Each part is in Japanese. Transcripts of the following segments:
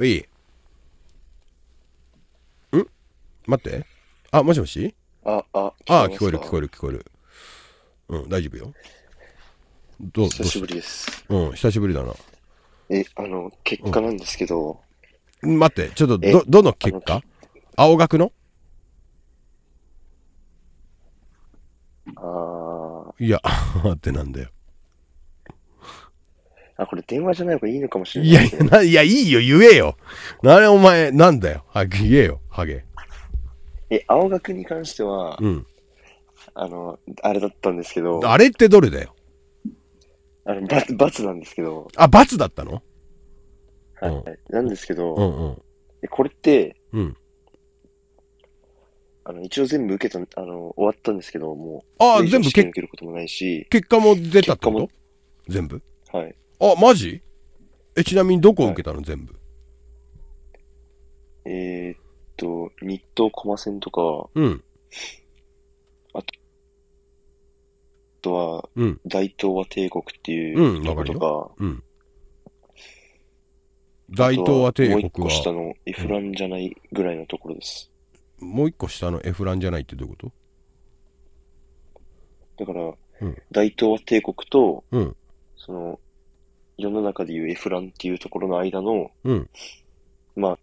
ういん待ってあもしもしあああ聞こえる聞こえる聞こえるうん大丈夫よどう久しぶりですうん久しぶりだなえあの結果なんですけど、うん、待ってちょっとどどの結果青学のあいや、ってなんだよ。あ、これ電話じゃない方がいいのかもしれない、ね、いやいや、いいよ、言えよ。なれ、お前、なんだよ。は言えよ、ハゲ。え、青学に関しては、うん。あの、あれだったんですけど。あれってどれだよ。あの、罰、罰なんですけど。あ、罰だったのはい、うん、なんですけど、うんうん、これって、うん。あの、一応全部受けた、あの、終わったんですけど、もう。ああ、全部受けることもないし。結果も出たってこと全部はい。あ、マジえ、ちなみにどこ受けたの、はい、全部。えー、っと、日東駒線とか、うん。あと、あとは、うん、大東亜帝国っていうとことか、うん、大東亜帝国は。もう一個下のエフランじゃないぐらいのところです。もう一個下のエフランじゃないってどういうことだから、うん。大東亜帝国と、うん。その、世の中でいうエフランっていうところの間の、うん。まあ、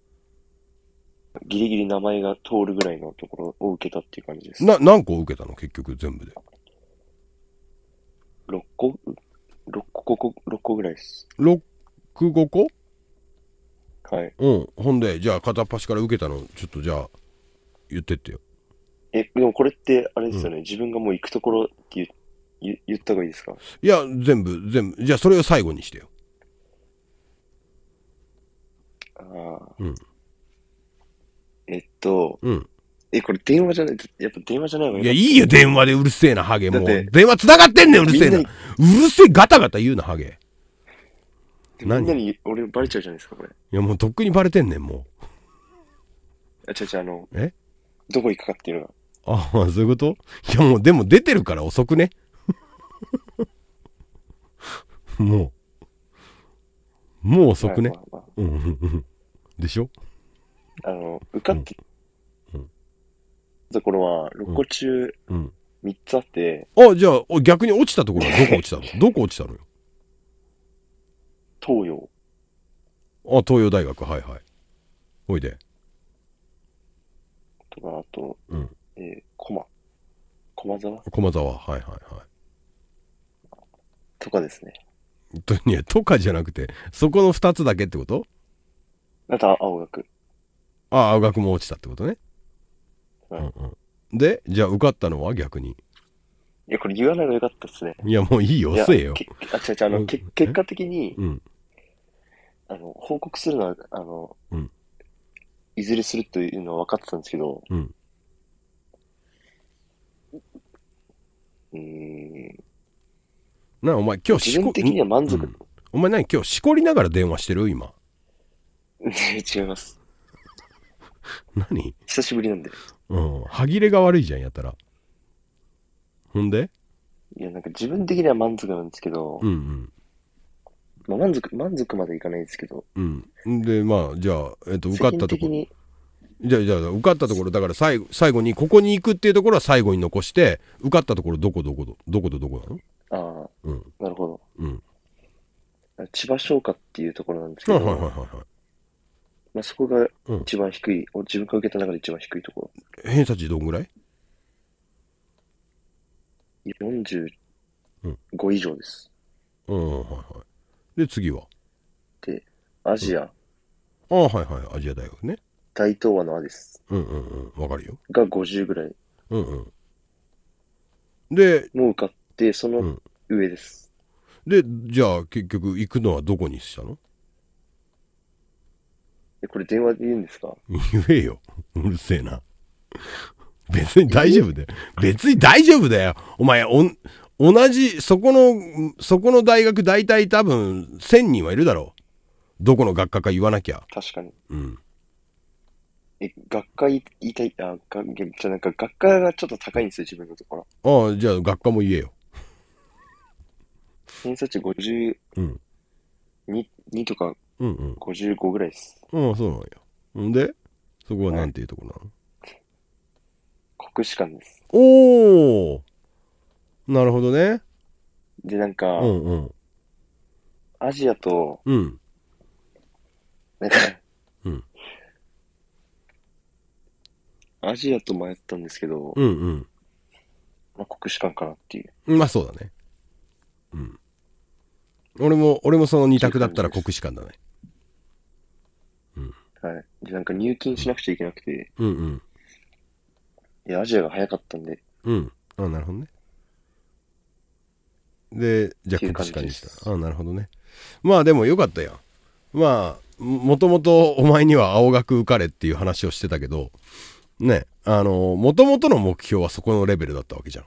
ギリギリ名前が通るぐらいのところを受けたっていう感じです。な、何個受けたの結局全部で。6個、6個、5個、6個ぐらいです。6、5個はい。うん。ほんで、じゃあ片っ端から受けたの、ちょっとじゃあ、言ってってよ。え、でもこれってあれですよね、うん、自分がもう行くところって言言った方がいいですかいや、全部、全部。じゃあそれを最後にしてよ。ああ。うん。えっと、うん。え、これ電話じゃない、やっぱ電話じゃないわいや、いいよ、電話でうるせえな、ハゲ。もう、電話繋がってんねん、うるせえな。うるせえ、ガタガタ言うな、ハゲ。みんなに、俺バレちゃうじゃないですか、これ。いや、もうとっくにバレてんねん、もう。あ、違う違う、あの、えどこ行くかっていうのああ、そういうこといやもう、でも出てるから遅くね。もう。もう遅くね。うん。でしょあの、受かって、うん、ところは、6個中、3つあって。うんうん、あ、じゃあ、逆に落ちたところはどこ落ちたの どこ落ちたのよ。東洋。あ、東洋大学、はいはい。おいで。とか、あと、うん、えー、駒。駒沢駒沢、はいはいはい。とかですね。とや、とかじゃなくて、そこの2つだけってことあと、青学。ああ、青学も落ちたってことね。はい、うんうん、で、じゃあ受かったのは逆に。いや、これ言わないがよかったっすね。いや、もういいよ、せえよ。あ、違う違う、あの、結果的に、うん、あの、報告するのは、あの、うん、いずれするというのは分かってたんですけど、うん。うん。なお前今日しこ自分的には満足、うん、お前何今日しこりながら電話してる今。違います。何久しぶりなんで。うん。歯切れが悪いじゃん、やったら。ほんでいや、なんか自分的には満足なんですけど、うんうん。まあ、満足、満足までいかないですけど。うん。で、まあ、じゃあ、えっ、ー、と、受かったところ。じゃあ、じゃあ、受かったところ、だから最後、最後に、ここに行くっていうところは最後に残して、受かったところ、どこどこど、どことどこなのああ、うん。なるほど。うん。千葉商科っていうところなんですけど。はいはいはいはい。まあ、そこが一番低い、うん、自分が受けた中で一番低いところ。偏差値どんぐらい ?45 以上です。うん、はいはい。で、次はで、アジア。ああ、はいはい、アジア大学ね。大東亜のアです。うんうんうん、わかるよ。が50ぐらい。うんうん。で、もう受かって、その上です。うん、で、じゃあ結局行くのはどこにしたのえ、これ電話で言うんですか言えよ。うるせえな。別に大丈夫だよ。別に大丈夫だよ。お前、おん、同じ、そこの、そこの大学大体多分1000人はいるだろう。どこの学科か言わなきゃ。確かに。うん。え、学科言いたい、あ、がじゃなんか学科がちょっと高いんですよ、自分のところ。ああ、じゃあ学科も言えよ。偏差値52、うん、とか55ぐらいです。うん、そうなんや。んで、そこはなんていうとこなの、はい、国士官です。おおなるほどね。で、なんか、うんうん。アジアと、うん。なんかうん。アジアと迷ったんですけど、うんうん。まあ、国士舘かなっていう。まあそうだね。うん。俺も、俺もその二択だったら国士舘だね。うん。はい。で、なんか入金しなくちゃいけなくて、うんうん。いや、アジアが早かったんで。うん。あ、なるほどね。でジャックにしたああなるほどねまあでもよかったやんまあもともとお前には青学受かれっていう話をしてたけどねあのもともとの目標はそこのレベルだったわけじゃん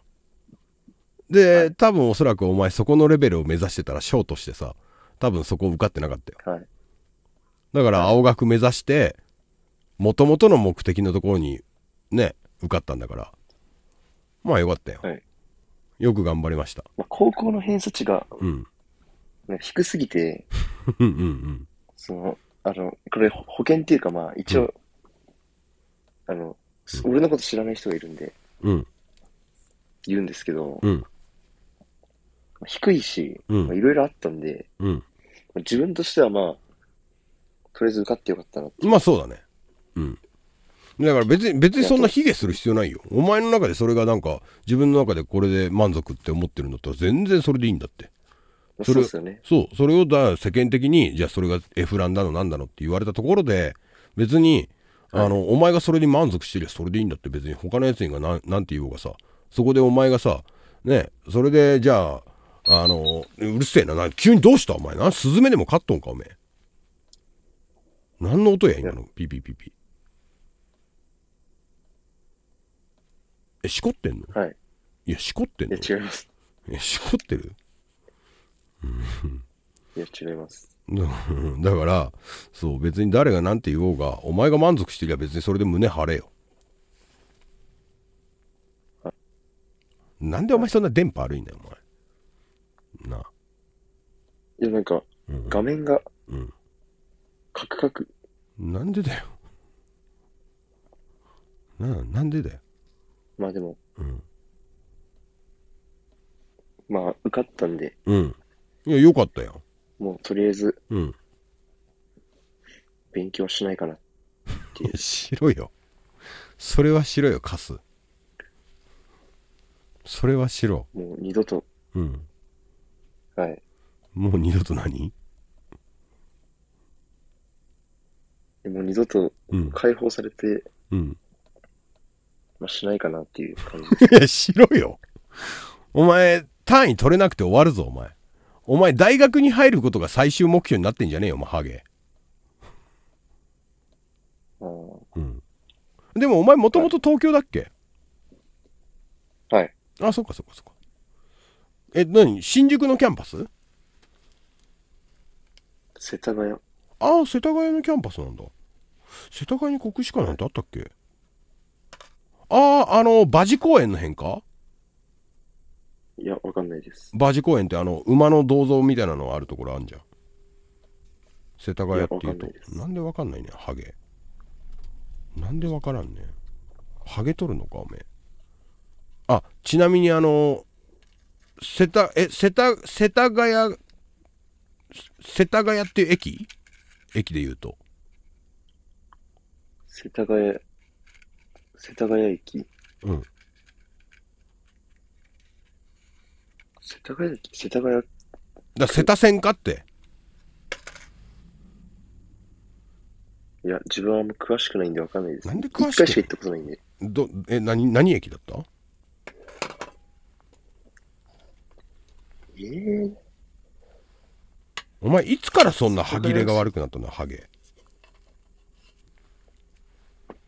で、多分おそらくお前そこのレベルを目指してたらショートしてさ多分そこ受かってなかったよ、はい、だから青学目指してもともとの目的のところにね受かったんだからまあよかったよ、はいよく頑張りました。まあ、高校の偏差値が、うん。低すぎて、うんうんその、あの、これ保険っていうかまあ一応、うん、あの、うん、俺のこと知らない人がいるんで、うん。言うんですけど、うん。低いし、いろいろあったんで、うん、自分としてはまあ、とりあえず受かってよかったなまあそうだね。うん。だから別に、別にそんな卑下する必要ないよ。お前の中でそれがなんか、自分の中でこれで満足って思ってるんだったら、全然それでいいんだって。それそう、ね、そう、それをだ世間的に、じゃあそれがエフランだのなんだのって言われたところで、別に、あの、はい、お前がそれに満足してりゃそれでいいんだって別に他のやつにがななんて言おうがさ、そこでお前がさ、ね、それでじゃあ、あの、うるせえな、な急にどうしたお前な、スズメでも飼っとんかおめえ。何の音や今の、ピピピピ。え、しこってんのはい。いや、しこってんいのや、違います。え、しこってるうんいや、違います。だから、そう、別に誰が何て言おうが、お前が満足してりゃ別にそれで胸張れよ。なんでお前そんな電波悪いんだよ、お前。ないや、なんか、画面が、うんカクカク。なんでだよ。ななんでだよ。まあでも、うん、まあ受かったんで、うん。いや、よかったよ。もうとりあえずうん。勉強しないかな。しろよ。それはしろよ、カス。それはしろ。もう二度と、うん。はい。もう二度と何でもう二度と解放されて、うん。まあ、しないかなっていう感じ いや、しろよ。お前、単位取れなくて終わるぞ、お前。お前、大学に入ることが最終目標になってんじゃねえよ、お前、ハゲ。ああ、うん。でも、お前、もともと東京だっけはい。あ、そっかそっかそっか。え、何新宿のキャンパス世田谷。ああ、世田谷のキャンパスなんだ。世田谷に国士舘なんてあったっけ、はいああ、あの、馬事公園の辺かいや、わかんないです。馬事公園ってあの、馬の銅像みたいなのがあるところあんじゃん。世田谷っていうと。いなんでわかんないね、ハゲ。なんでわからんね。ハゲ取るのか、おめえ。あ、ちなみにあの、世田、え、世田、世田谷、世田谷っていう駅駅で言うと。世田谷、世田谷駅。うん。世田谷駅世田谷、だ瀬田線かって。いや、自分はあんま詳しくないんでわかんないです。なんで詳しく回しか行ったことないんで。ど、え、何、何駅だったえー、お前、いつからそんな歯切れが悪くなったの、ハゲ。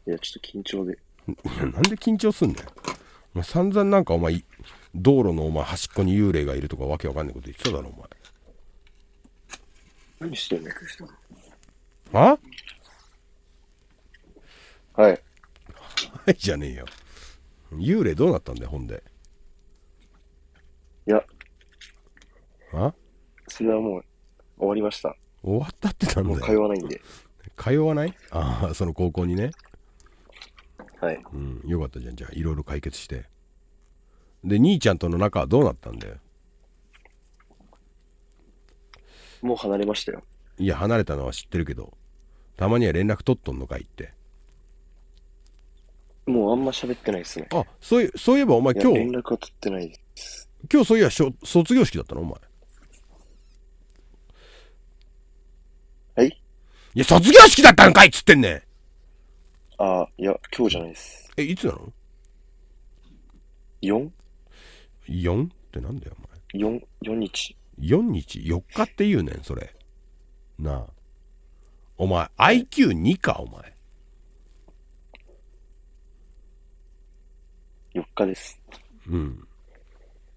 いや、ちょっと緊張で。なんで緊張すんだよ。まあ、散々なんかお前、道路のお前端っこに幽霊がいるとかわけわかんないこと言ってただろ、お前。何してんだ、クリスさん。あはい。はいじゃねえよ。幽霊どうなったんだよ、ほんで。いや。あそれはもう終わりました。終わったってなんだよ。通わないんで。通わないああ、その高校にね。はい、うん、よかったじゃんじゃあいろいろ解決してで兄ちゃんとの仲はどうなったんだよもう離れましたよいや離れたのは知ってるけどたまには連絡取っとんのかいってもうあんま喋ってないですねあそういそういえばお前今日連絡は取ってないです今日そういや卒業式だったのお前はいいや卒業式だったんかいっつってんねんあ、いや、今日じゃないです。え、いつなの ?4?4 ってなんだよ、お前。4、4日。4日 ?4 日って言うねん、それ。なあ。お前、IQ2 か、お前。4日です。うん。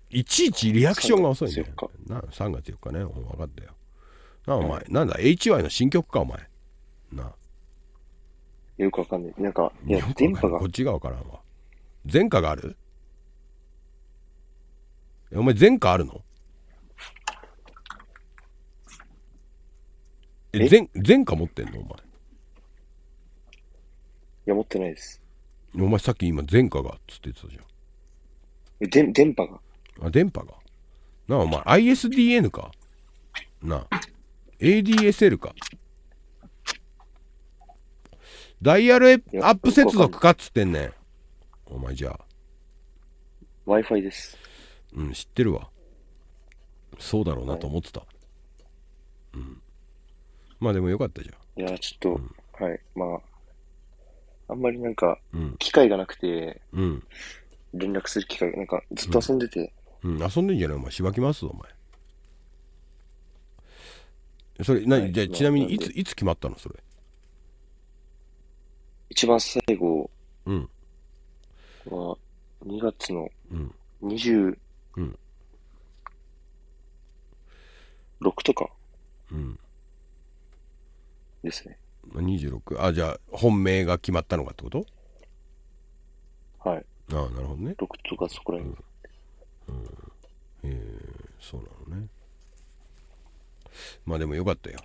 いちいちリアクションが遅いね。3月な3月4日ね。分かったよ。なあ、お前、なんだ、HY の新曲か、お前。なあ。よくわかんない。なんか、いや、電波が。こっちがわからんわ。前科があるお前前科あるのえ、前、前科持ってんのお前。いや、持ってないです。お前さっき今前科がっつって言ってたじゃん。え、で電波があ、電波が。なあ、お前 ISDN かなあ、ADSL か。ダイヤルアップ接続かっつってんねん。お前じゃあ。Wi-Fi です。うん、知ってるわ。そうだろうなと思ってた。はい、うん。まあでもよかったじゃん。いや、ちょっと、うん、はい。まあ、あんまりなんか、機会がなくて、うん、連絡する機会が、なんかずっと遊んでて。うん、うん、遊んでんじゃないお前、しばきますお前。それ、な、はい、じゃあ、ちなみにいつ、いつ決まったのそれ。一番最後うん。は、2月のうん。26うん。とかうん。ですね。まあ26。あ、じゃあ、本命が決まったのかってことはい。ああ、なるほどね。6とかそこら辺。そうなのね。まあでもよかったよ。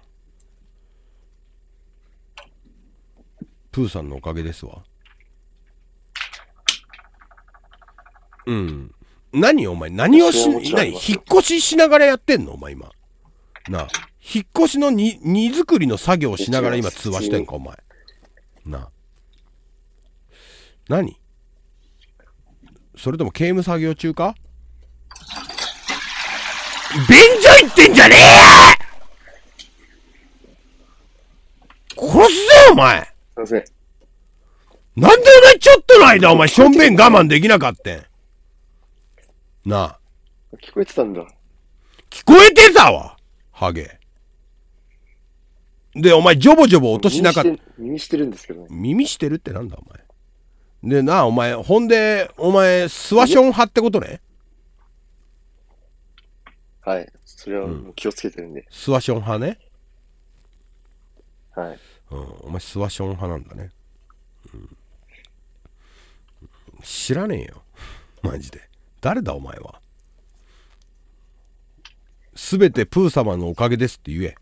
プーさんのおかげですわ。うん。何お前、何をし、何引っ越ししながらやってんのお前今。なあ。引っ越しの荷造りの作業をしながら今通話してんかお前。なあ。何それとも刑務作業中か便所行ってんじゃねえ殺すぞお前すいません。なんでお前ちょっとの間お前ションベン我慢できなかったんなあ。聞こえてたんだ。聞こえてたわハゲ。で、お前ジョボジョボ落としなかった。耳してるんですけどね。耳してるってなんだお前。でなあ、お前、ほんで、お前、スワション派ってことねはい。それは気をつけてるんで。うん、スワション派ね。はい。うん、お前スワション派なんだね、うん、知らねえよマジで誰だお前は全てプー様のおかげですって言え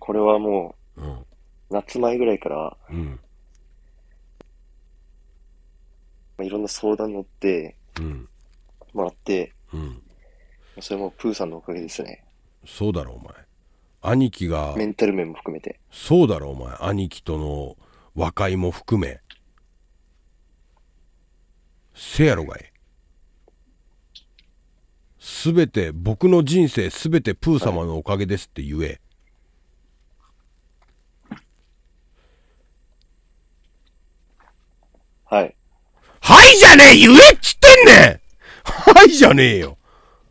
これはもう、うん、夏前ぐらいから、うん、まあ、いろんな相談乗って、うん、もらって、うん、それもプーさんのおかげですねそうだろお前兄貴がメンタル面も含めてそうだろお前兄貴との和解も含めせやろがいべて僕の人生すべてプー様のおかげですって言え、はい。はいじゃねえ言えっつってんねんはいじゃねえよ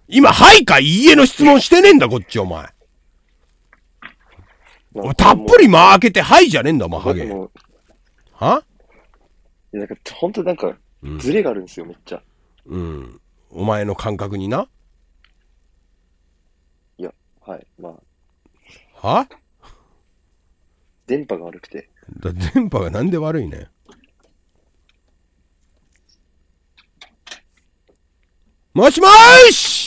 今、はいかいいえの質問してねえんだ、こっち、お前。たっぷり間開けて、はいじゃねえんだもん、ハゲ。はなんか、本当なんか、ズレがあるんですよ、うん、めっちゃ。うん。お前の感覚にな。いや、はい、まあ。は電波が悪くて。だ電波がなんで悪いね。もしもーし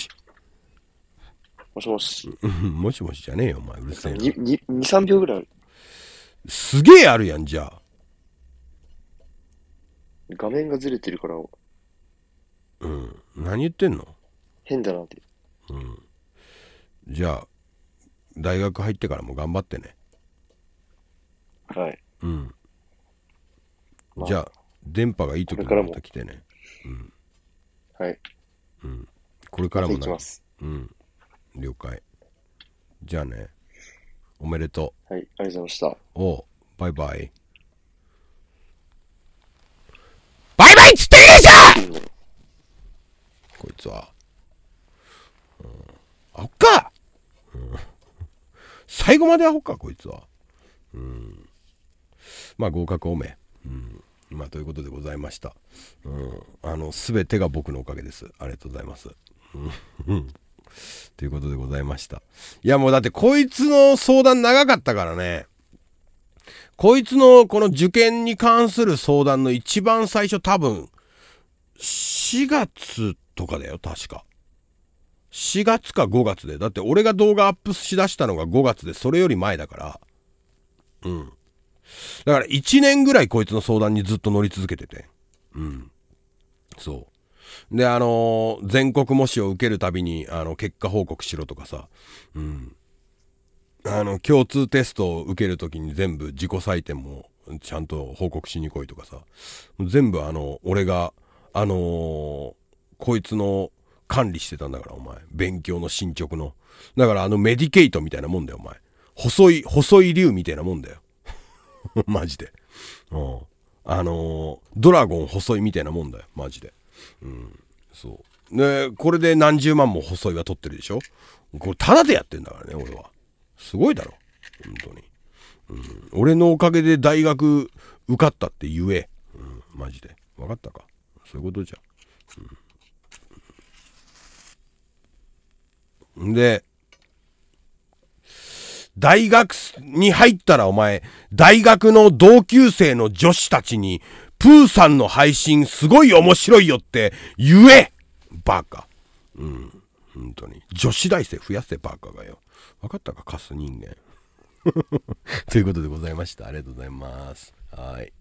もしもし。もしもしじゃねえよ、お前。うるせえな。2、3秒ぐらいある。すげえあるやん、じゃあ。画面がずれてるから。うん。何言ってんの変だなって。うん。じゃあ、大学入ってからも頑張ってね。はい。うん。まあ、じゃあ、電波がいい時にまた来てね。うん。はい。うん。これからも行きます。うん。了解じゃあねおめでとうはいありがとうございましたおうバイバイバイバイっつってるでしょこいつは、うん、アか、うん、最後までアっかこいつはうんまあ合格おめうんまあということでございましたうんあの全てが僕のおかげですありがとうございますうんということでございました。いやもうだってこいつの相談長かったからね。こいつのこの受験に関する相談の一番最初多分、4月とかだよ、確か。4月か5月で。だって俺が動画アップしだしたのが5月で、それより前だから。うん。だから1年ぐらいこいつの相談にずっと乗り続けてて。うん。そう。で、あのー、全国模試を受けるたびに、あの、結果報告しろとかさ、うん。あの、共通テストを受けるときに全部自己採点もちゃんと報告しに来いとかさ、全部あの、俺が、あのー、こいつの管理してたんだから、お前。勉強の進捗の。だからあの、メディケイトみたいなもんだよ、お前。細い、細い竜みたいなもんだよ。マジで。うん。あのー、ドラゴン細いみたいなもんだよ、マジで。うんそうねこれで何十万も細いは取ってるでしょこれタダでやってんだからね俺はすごいだろ本当に、うん、俺のおかげで大学受かったって言え、うん、マジで分かったかそういうことじゃ、うんで、大学に入ったらお前、大学の同級生の女子たちにプーさんの配信すごい面白いよって言えバカ。うん。本当に。女子大生増やせバカがよ。分かったかカス人間。ということでございました。ありがとうございます。はい。